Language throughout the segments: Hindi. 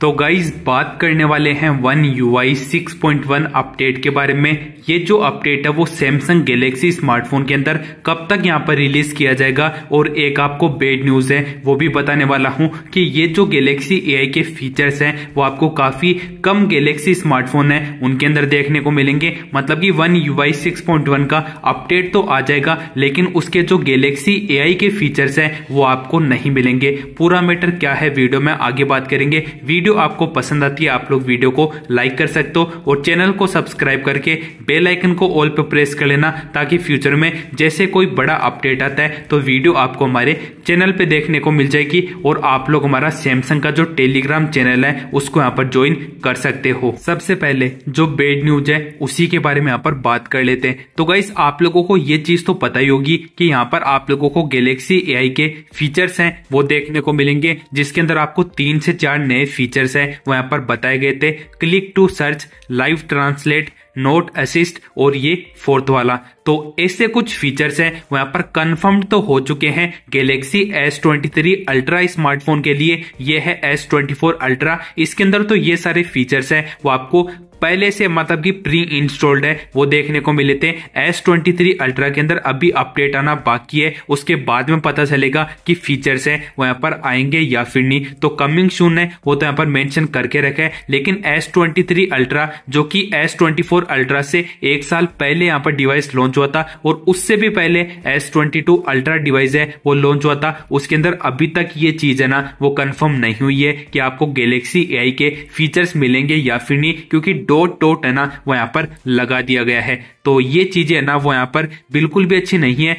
तो गाइज बात करने वाले हैं one U I six point one update के बारे में ये जो अपडेट है वो सैमसंग गैलेक्सी स्मार्टफोन के अंदर कब तक यहाँ पर रिलीज किया जाएगा और एक आपको बेड न्यूज है वो भी बताने वाला हूँ कि ये जो गैलेक्सी एआई के फीचर्स हैं वो आपको काफी कम गैलेक्सी स्मार्टफोन है उनके अंदर देखने को मिलेंगे मतलब कि one U I six point one का अपडेट तो आ जाएगा लेकिन उसके जो गैलेक्सी ए के फीचर्स है वो आपको नहीं मिलेंगे पूरा मैटर क्या है वीडियो में आगे बात करेंगे वीडियो वीडियो आपको पसंद आती है आप लोग वीडियो को लाइक कर सकते हो और चैनल को सब्सक्राइब करके बेल आइकन को ऑल पर प्रेस कर लेना ताकि फ्यूचर में जैसे कोई बड़ा अपडेट आता है तो वीडियो आपको हमारे चैनल पे देखने को मिल जाएगी और आप लोग हमारा सैमसंग का जो टेलीग्राम चैनल है उसको यहाँ पर ज्वाइन कर सकते हो सबसे पहले जो बेड न्यूज है उसी के बारे में यहाँ पर बात कर लेते हैं तो गाइस आप लोगों को ये चीज तो पता ही होगी कि यहाँ पर आप लोगों को गैलेक्सी एआई के फीचर्स हैं वो देखने को मिलेंगे जिसके अंदर आपको तीन से चार नए फीचर फीचर्स हैं वो यहाँ पर बताए गए थे click to search live translate note assist और ये फोर्थ वाला तो ऐसे कुछ फीचर्स हैं वो यहाँ पर कंफर्म तो हो चुके हैं Galaxy S twenty three Ultra smartphone के लिए ये है एस ट्वेंटी फोर अल्ट्रा इसके अंदर तो ये सारे फीचर्स हैं वो आपको पहले से मतलब कि प्री इंस्टॉल्ड है वो देखने को मिले थे एस ट्वेंटी थ्री अल्ट्रा के अंदर अभी अपडेट आना बाकी है उसके बाद में पता चलेगा कि फीचर्स हैं वो यहाँ पर आएंगे या फिर नहीं तो कमिंग शून है वो तो यहाँ पर मेंशन करके रखा है लेकिन एस ट्वेंटी थ्री अल्ट्रा जो कि एस ट्वेंटी फोर अल्ट्रा से एक साल पहले यहाँ पर डिवाइस लॉन्च हुआ था और उससे भी पहले S twenty two Ultra device है वो लॉन्च हुआ था उसके अंदर अभी तक ये चीज है ना वो कन्फर्म नहीं हुई है कि आपको गैलेक्सी ए के फीचर्स मिलेंगे या फिर नहीं क्योंकि डॉट डॉट है ना वो यहाँ पर लगा दिया गया है तो ये चीजें है ना वो यहाँ पर बिल्कुल भी अच्छी नहीं है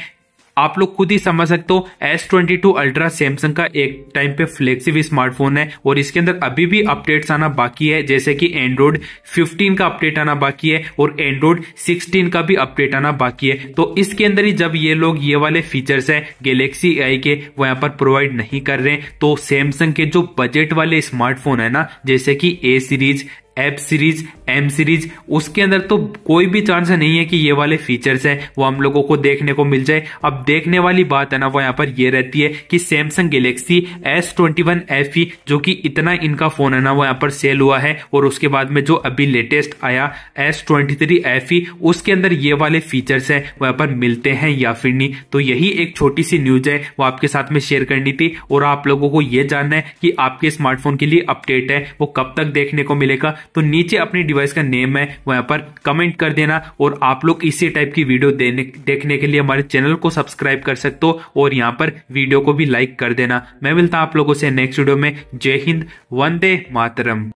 आप लोग खुद ही समझ सकते हो S twenty two Ultra Samsung का एक टाइम पे फ्लेक्सिबल स्मार्टफोन है और इसके अंदर अभी भी अपडेट्स आना बाकी है जैसे कि एंड्रॉइड 15 का अपडेट आना बाकी है और एंड्रॉइड 16 का भी अपडेट आना बाकी है तो इसके अंदर ही जब ये लोग ये वाले फीचर्स है गैलेक्सी आई के वो यहाँ पर प्रोवाइड नहीं कर रहे तो सैमसंग के जो बजट वाले स्मार्टफोन है ना जैसे कि A series F series M series उसके अंदर तो कोई भी चांस नहीं है कि ये वाले फीचर्स हैं वो हम लोगों को देखने को मिल जाए अब देखने वाली बात है ना वो यहाँ पर ये रहती है कि Samsung Galaxy S twenty one F E जो कि इतना इनका फोन है ना वो यहाँ पर सेल हुआ है और उसके बाद में जो अभी लेटेस्ट आया S twenty three F E उसके अंदर ये वाले फीचर्स है वो यहाँ पर मिलते हैं या फिर नहीं तो यही एक छोटी सी न्यूज है वो आपके साथ में शेयर करनी थी और आप लोगों को ये जानना है कि आपके स्मार्टफोन के लिए अपडेट है वो कब तक देखने को मिलेगा तो नीचे अपने डिवाइस का नेम है वहाँ पर कमेंट कर देना और आप लोग इसी टाइप की वीडियो देने देखने के लिए हमारे चैनल को सब्सक्राइब कर सकते हो और यहाँ पर वीडियो को भी लाइक कर देना मैं मिलता आप लोगों से नेक्स्ट वीडियो में जय हिंद वंदे मातरम